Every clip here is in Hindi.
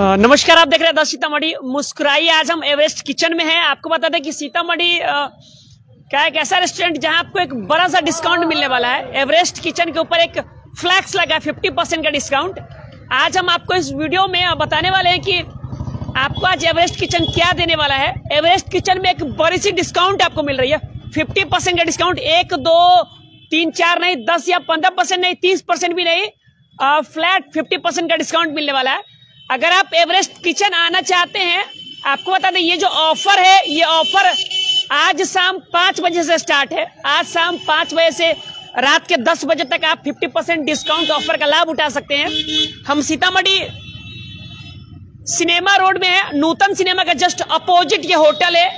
नमस्कार आप देख रहे हैं दस सीतामढ़ी मुस्कुराई आज हम एवरेस्ट किचन में हैं आपको बता दें कि सीतामढ़ी क्या एक ऐसा रेस्टोरेंट जहां आपको एक बड़ा सा डिस्काउंट मिलने वाला है एवरेस्ट किचन के ऊपर एक फ्लैक्स लगा है फिफ्टी परसेंट का डिस्काउंट आज हम आपको इस वीडियो में बताने वाले हैं कि आपको आज एवरेस्ट किचन क्या देने वाला है एवरेस्ट किचन में एक बड़ी सी डिस्काउंट आपको मिल रही है फिफ्टी परसेंट का डिस्काउंट एक दो तीन चार नहीं दस या पंद्रह परसेंट नहीं तीस परसेंट भी नहीं फ्लैट फिफ्टी परसेंट का डिस्काउंट मिलने वाला है अगर आप एवरेस्ट किचन आना चाहते हैं आपको बता दें ये जो ऑफर है ये ऑफर आज शाम पाँच बजे से स्टार्ट है आज शाम पाँच बजे से रात के दस बजे तक आप फिफ्टी परसेंट डिस्काउंट ऑफर का लाभ उठा सकते हैं हम सीतामढ़ी सिनेमा रोड में है नूतन सिनेमा का जस्ट अपोजिट ये होटल है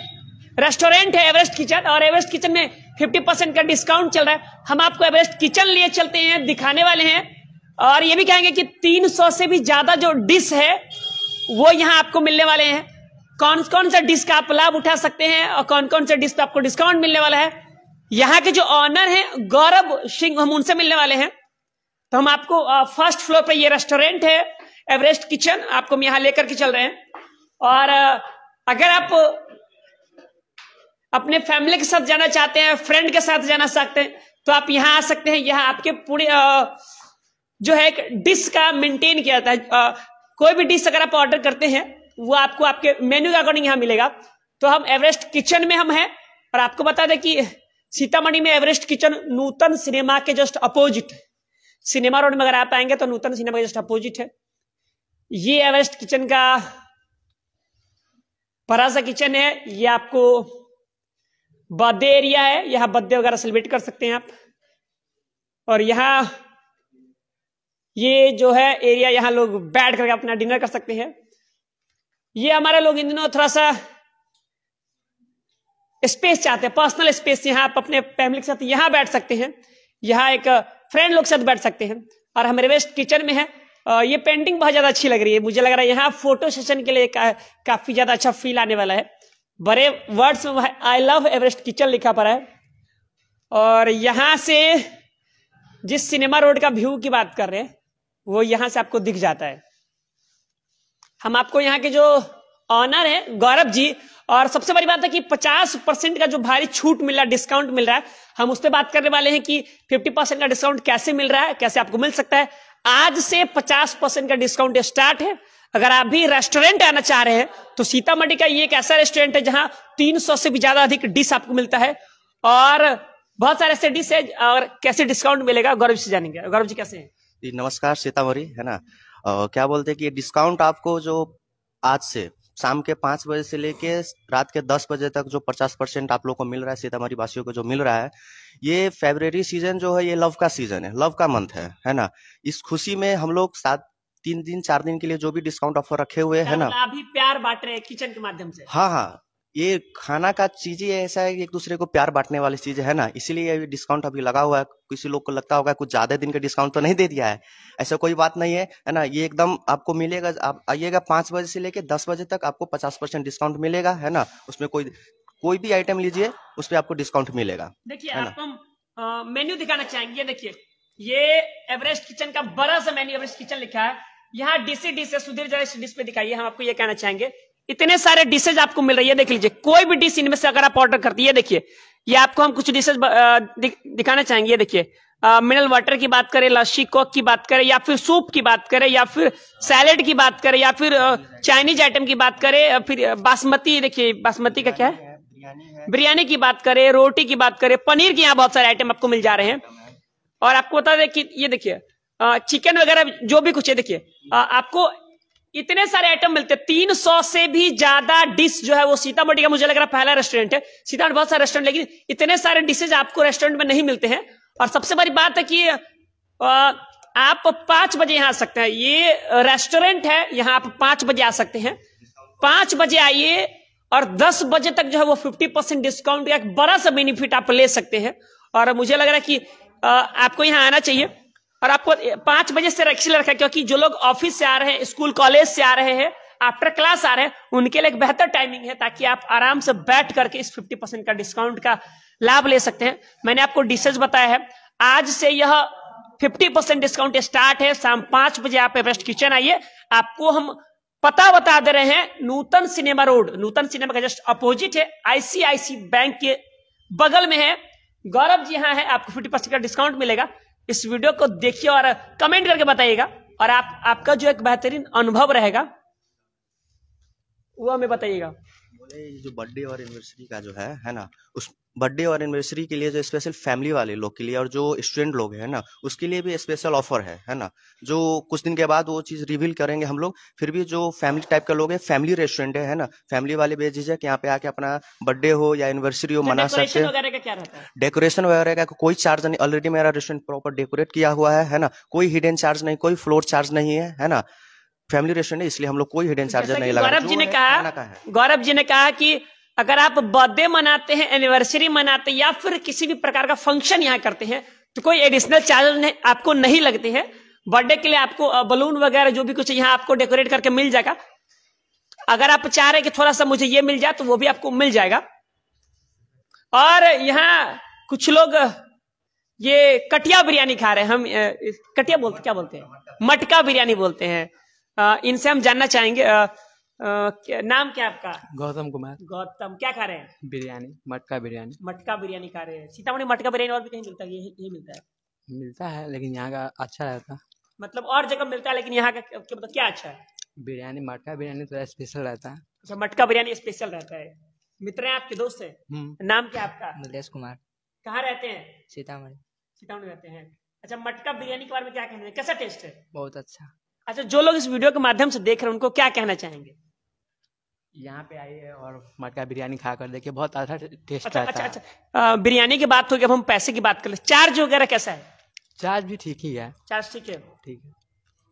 रेस्टोरेंट है एवरेस्ट किचन और एवरेस्ट किचन में 50 परसेंट का डिस्काउंट चल रहा है हम आपको एवरेस्ट किचन लिए चलते हैं दिखाने वाले हैं और ये भी कहेंगे कि 300 से भी ज्यादा जो डिश है वो यहाँ आपको मिलने वाले हैं कौन कौन सा डिश का आप लाभ उठा सकते हैं और कौन कौन सा डिश पे तो आपको डिस्काउंट मिलने वाला है यहाँ के जो ऑनर हैं गौरव सिंह हम उनसे मिलने वाले हैं तो हम आपको फर्स्ट फ्लोर पे ये रेस्टोरेंट है एवरेस्ट किचन आपको हम यहाँ लेकर के चल रहे हैं और अगर आप अपने फैमिली के साथ जाना चाहते हैं फ्रेंड के साथ जाना चाहते हैं तो आप यहाँ आ सकते हैं यहाँ आपके पूरे जो है डिश का मेंटेन किया जाता है आ, कोई भी डिश अगर आप ऑर्डर करते हैं वो आपको आपके मेन्यू के अकॉर्डिंग यहाँ मिलेगा तो हम एवरेस्ट किचन में हम हैं और आपको बता दें कि सीतामढ़ी में एवरेस्ट किचन नूतन सिनेमा के जस्ट अपोजिट सिनेमा रोड में अगर आप आएंगे तो नूतन सिनेमा के जस्ट अपोजिट है ये एवरेस्ट किचन का बड़ा सा किचन है ये आपको बर्थडे एरिया है यहाँ बर्थडे वगैरह सेलिब्रेट कर सकते हैं आप और यहाँ ये जो है एरिया यहाँ लोग बैठ करके अपना डिनर कर सकते हैं ये हमारे लोग इन दिनों थोड़ा सा स्पेस चाहते हैं पर्सनल स्पेस यहाँ आप अपने फैमिली के साथ यहाँ बैठ सकते हैं यहाँ एक फ्रेंड लोग के साथ बैठ सकते हैं और हमारे वेस्ट किचन में है ये पेंटिंग बहुत ज़्यादा अच्छी लग रही है मुझे लग रहा है यहाँ फोटो सेशन के लिए का, काफ़ी ज़्यादा अच्छा फील आने वाला है बड़े वर्ड्स में आई लव एवरेस्ट किचन लिखा पड़ा है और यहां से जिस सिनेमा रोड का व्यू की बात कर रहे हैं वो यहां से आपको दिख जाता है हम आपको यहाँ के जो ऑनर है गौरव जी और सबसे बड़ी बात है कि 50 परसेंट का जो भारी छूट मिल रहा है डिस्काउंट मिल रहा है हम उस पर बात करने वाले हैं कि 50 परसेंट का डिस्काउंट कैसे मिल रहा है कैसे आपको मिल सकता है आज से 50 परसेंट का डिस्काउंट स्टार्ट है अगर आप भी रेस्टोरेंट आना चाह रहे हैं तो सीतामढ़ी का ये एक ऐसा रेस्टोरेंट है जहां तीन से भी ज्यादा अधिक डिश आपको मिलता है और बहुत सारे ऐसे डिश है और कैसे डिस्काउंट मिलेगा गौरव जी से जानेंगे गौरव जी कैसे है जी नमस्कार सीतामढ़ी है ना आ, क्या बोलते हैं कि डिस्काउंट आपको जो आज से शाम के पाँच बजे से लेके रात के दस बजे तक जो पचास परसेंट आप लोग को मिल रहा है सीतामढ़ी वासियों को जो मिल रहा है ये फेबररी सीजन जो है ये लव का सीजन है लव का मंथ है है ना इस खुशी में हम लोग सात तीन दिन चार दिन के लिए जो भी डिस्काउंट ऑफर रखे हुए है ना अभी प्यार बांट रहे हैं किचन के माध्यम से हाँ हाँ ये खाना का चीज ही ऐसा है कि एक दूसरे को प्यार बांटने वाली चीज है ना इसीलिए ये डिस्काउंट अभी लगा हुआ है किसी लोग को लगता होगा कुछ ज्यादा दिन का डिस्काउंट तो नहीं दे दिया है ऐसा कोई बात नहीं है है ना ये एकदम आपको मिलेगा आप आइएगा पांच बजे से लेकर दस बजे तक आपको पचास परसेंट डिस्काउंट मिलेगा है ना उसमें कोई कोई भी आइटम लीजिए उस पर आपको डिस्काउंट मिलेगा देखिए मेन्यू दिखाना चाहेंगे देखिए ये एवरेस्ट किचन का बड़ा सा मेन्यू एवरेस्ट किचन लिखा है यहाँ डीसी डी से सुधीर जरा डिश पे दिखाइए हम आपको ये कहना चाहेंगे इतने सारे डिशेज आपको मिल रही है देख लीजिए कोई भी डिश इनमें से अगर आप ऑर्डर करती है देखिए ये आपको हम कुछ डिशेज दिखाना चाहेंगे देखिए मिनरल वाटर की बात करें लस्सी कोक की बात करें या फिर सूप की बात करें या फिर सैलेड की बात करें या फिर चाइनीज आइटम की बात करें फिर बासमती देखिए बासमती का क्या है बिरयानी की बात करें रोटी की बात करें पनीर के यहाँ बहुत सारे आइटम आपको मिल जा रहे हैं और आपको बता दें कि ये देखिए चिकन वगैरह जो भी कुछ है देखिए आपको इतने सारे आइटम मिलते हैं तीन सौ से भी ज्यादा डिश जो है वो सीतामढ़ी का मुझे लग रहा है पहला रेस्टोरेंट है सीतामढ़ी बहुत सारे रेस्टोरेंट लेकिन इतने सारे डिशेज आपको रेस्टोरेंट में नहीं मिलते हैं और सबसे बड़ी बात है कि आप पांच बजे यहां आ सकते हैं ये रेस्टोरेंट है यहां आप पांच बजे आ सकते हैं पांच बजे आइए और दस बजे तक जो है वो फिफ्टी परसेंट डिस्काउंट का एक बड़ा सा बेनिफिट आप ले सकते हैं और मुझे लग रहा है कि आपको यहां आना चाहिए और आपको पांच बजे से लक्ष्य रखा क्योंकि जो लोग ऑफिस से आ रहे हैं स्कूल कॉलेज से आ रहे हैं आफ्टर क्लास आ रहे हैं उनके लिए एक बेहतर टाइमिंग है ताकि आप आराम से बैठ करके इस 50 परसेंट का डिस्काउंट का लाभ ले सकते हैं मैंने आपको डिशेज बताया है आज से यह 50 परसेंट डिस्काउंट स्टार्ट है शाम पांच बजे आप एवरेस्ट किचन आइए आपको हम पता बता दे रहे हैं Nutan cinema road Nutan cinema का जस्ट अपोजिट है आईसीआईसी बैंक के बगल में है गौरव जी यहाँ है आपको फिफ्टी परसेंट का डिस्काउंट मिलेगा इस वीडियो को देखिए और कमेंट करके बताइएगा और आप आपका जो एक बेहतरीन अनुभव रहेगा वो हमें बताइएगा बोले जो बर्थडे और एनिवर्सरी का जो है है ना उस बर्थडे और एनिवर्सरी के लिए जो स्पेशल फैमिली वाले लोग के लिए और जो स्टूडेंट लोग हैं ना उसके लिए भी स्पेशल ऑफर है है ना जो कुछ दिन के बाद वो चीज़ रिवील करेंगे हम लोग फिर भी जो फैमिली टाइप का लोग हैं फैमिली रेस्टोरेंट है, है ना फैमिली वाले कि यहाँ पे आके अपना बर्थडे हो या एनिवर्सरी हो तो मना सकते हैं डेकोरेशन वगैरह का कोई चार्ज नहीं ऑलरेडी मेरा रेस्टोरेंट प्रॉपर डेकोरेट किया हुआ है है ना कोई हिडन चार्ज नहीं कोई फ्लोर चार्ज नहीं है है ना फैमिली रेस्टोरेंट है इसलिए हम लोग कोई हिडन चार्जर अच्छा, नहीं लगा गौरव जी ने कहा गौरव जी ने कहा कि अगर आप बर्थडे मनाते हैं एनिवर्सरी मनाते हैं या फिर किसी भी प्रकार का फंक्शन यहाँ करते हैं तो कोई एडिशनल चार्ज आपको नहीं लगते हैं बर्थडे के लिए आपको बलून वगैरह जो भी कुछ यहाँ आपको डेकोरेट करके मिल जाएगा अगर आप चाह रहे कि थोड़ा सा मुझे ये मिल जाए तो वो भी आपको मिल जाएगा और यहाँ कुछ लोग ये कटिया बिरयानी खा रहे हैं हम कटिया बोलते क्या बोलते हैं मटका बिरयानी बोलते हैं इनसे हम जानना चाहेंगे क्या, नाम क्या आपका गौतम कुमार गौतम क्या खा रहे हैं बिरयानी मटका बिरयानी मटका बिरयानी खा रहे हैं सीतामढ़ी मटका बिरयानी और भी कहीं मिलता है यही यही मिलता है मिलता है लेकिन यहाँ का अच्छा रहता है मतलब और जगह मिलता है लेकिन यहाँ का मतलब क्या अच्छा है बिरयानी मटका बिरयानी थोड़ा स्पेशल रहता है अच्छा मटका बिरयानी स्पेशल रहता है मित्र हैं आपके दोस्त है हम्म। नाम क्या आपका नीलेश कुमार कहाँ रहते हैं सीतामढ़ी सीतामढ़ी रहते हैं अच्छा मटका बिरयानी के बारे में क्या कहना है कैसा टेस्ट है बहुत अच्छा अच्छा जो लोग इस वीडियो के माध्यम से देख रहे हैं उनको क्या कहना चाहेंगे यहाँ पे आइए और मटका बिरयानी खा कर देखिए बहुत अच्छा टेस्ट अच्छा, रहता अच्छा, अच्छा। बिरयानी की बात होगी अब हम पैसे की बात कर ले चार्ज वगैरह कैसा है चार्ज भी ठीक ही है चार्ज ठीक है ठीक है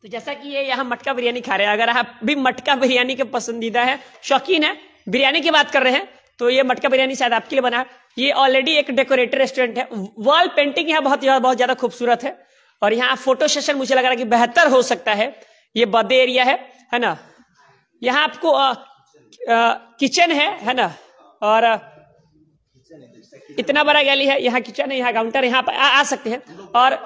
तो जैसा कि ये यहाँ मटका बिरयानी खा रहे हैं अगर आप भी मटका बिरयानी के पसंदीदा है शौकीन है बिरयानी की बात कर रहे हैं तो ये मटका बिरयानी शायद आपके लिए बना ये ऑलरेडी एक डेकोरेटेड रेस्टोरेंट है वॉल पेंटिंग यहाँ बहुत बहुत ज्यादा खूबसूरत है और यहाँ फोटो सेशन मुझे लग रहा है कि बेहतर हो सकता है ये बदे एरिया है है ना यहाँ आपको किचन है है ना और इतना बड़ा गैली है यहाँ किचन है यहाँ काउंटर यहाँ आ, आ सकते हैं और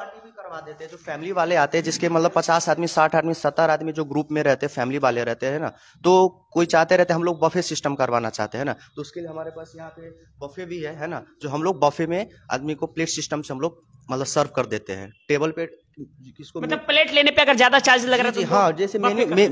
देते जो तो फैमिली वाले आते हैं जिसके मतलब पचास आदमी साठ आदमी सत्तर आदमी जो ग्रुप में रहते हैं फैमिली वाले रहते हैं ना तो कोई चाहते रहते हम लोग बफे सिस्टम करवाना चाहते हैं ना तो उसके लिए हमारे पास यहाँ पे बफे भी है है ना जो हम लोग बफे में आदमी को प्लेट सिस्टम से हम लोग मतलब सर्व कर देते हैं टेबल पे किसको मतलब प्लेट लेने पे अगर ज्यादा चार्ज लग रहा है तो हाँ जैसे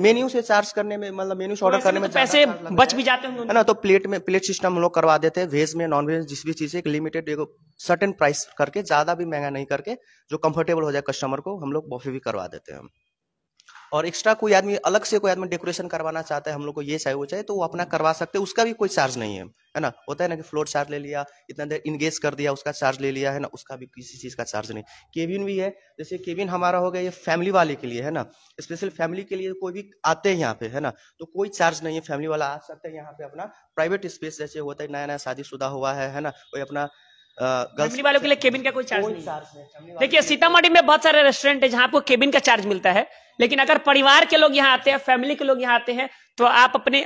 मेन्यू से चार्ज करने में मतलब मेन्यू से ऑर्डर करने में मतलब पैसे बच भी जाते हैं ना तो प्लेट में प्लेट सिस्टम हम लोग करवा देते हैं वेज में नॉन वेज जिस भी चीज एक लिमिटेड एक सर्टेन प्राइस करके ज्यादा भी महंगा नहीं करके जो कंफर्टेबल हो जाए कस्टमर को हम लोग बॉफे भी करवा देते हैं हम और एक्स्ट्रा कोई आदमी अलग से कोई आदमी डेकोरेशन करवाना चाहता है हम लोग को ये चाहिए वो चाहिए तो वो अपना करवा सकते हैं उसका भी कोई चार्ज नहीं है है ना होता है ना कि फ्लोर चार्ज ले लिया इतना देर इंगेज कर दिया उसका चार्ज ले लिया है ना उसका भी किसी चीज़ का चार्ज नहीं केबिन भी है जैसे केबिन हमारा हो गया ये फैमिली वाले के लिए है ना स्पेशल फैमिली के लिए कोई भी आते हैं यहाँ पे है ना तो कोई चार्ज नहीं है फैमिली वाला आ सकता है यहाँ पे अपना प्राइवेट स्पेस जैसे होता है नया नया शादीशुदा हुआ है ना कोई अपना फैमिली वालों के लिए केबिन का कोई चार्ज नहीं देखिए सीतामढ़ी में बहुत सारे रेस्टोरेंट है जहाँ आपको केबिन का चार्ज मिलता है लेकिन अगर परिवार के लोग यहाँ आते हैं फैमिली के लोग यहाँ आते हैं तो आप अपने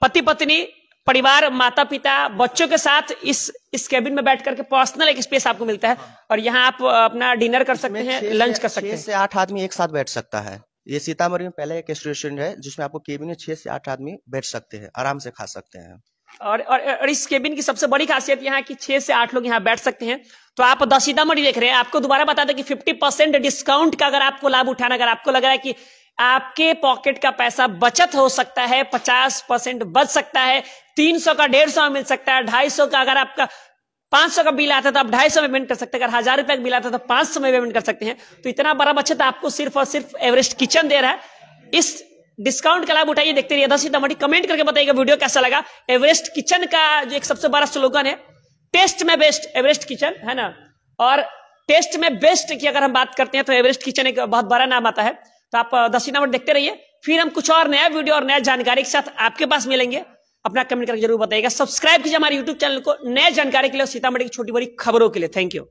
पति पत्नी परिवार माता पिता बच्चों के साथ इस इस केबिन में बैठ करके पर्सनल एक स्पेस आपको मिलता है हाँ। और यहाँ आप अपना डिनर कर सकते हैं लंच कर सकते हैं आठ आदमी एक साथ बैठ सकता है ये सीतामढ़ी में पहले एक रेस्टोरेंट है जिसमें आपको केबिन में छह से आठ आदमी बैठ सकते हैं आराम से खा सकते हैं और और, और इस केबिन की सबसे बड़ी खासियत यहाँ की छह से आठ लोग यहाँ बैठ सकते हैं तो आप दस सीतामढ़ी देख रहे हैं आपको दोबारा बता दें कि फिफ्टी परसेंट डिस्काउंट का अगर आपको लाभ उठाना अगर आपको लग रहा है कि आपके पॉकेट का पैसा बचत हो सकता है पचास परसेंट बच सकता है तीन सौ का डेढ़ सौ मिल सकता है ढाई सौ का अगर आपका पांच सौ का बिल आता है तो आप ढाई सौ में पेमेंट कर सकते हैं अगर हजार रुपए का बिल आता है तो पांच सौ में पेमेंट कर सकते हैं तो इतना बड़ा बचत आपको सिर्फ और सिर्फ एवरेस्ट किचन दे रहा है इस डिस्काउंट का लाभ उठाइए देखते रहिए दस कमेंट करके बताइएगा वीडियो कैसा लगा एवरेस्ट किचन का जो एक सबसे बड़ा स्लोगन है टेस्ट में बेस्ट एवरेस्ट किचन है ना और टेस्ट में बेस्ट की अगर हम बात करते हैं तो एवरेस्ट किचन एक बहुत बड़ा नाम आता है तो आप दस सीतामढ़ी देखते रहिए फिर हम कुछ और नया वीडियो और नया जानकारी के साथ आपके पास मिलेंगे अपना कमेंट करके जरूर बताइएगा सब्सक्राइब कीजिए हमारे यूट्यूब चैनल को नए जानकारी के लिए सीतामढ़ी की छोटी बड़ी खबरों के लिए थैंक यू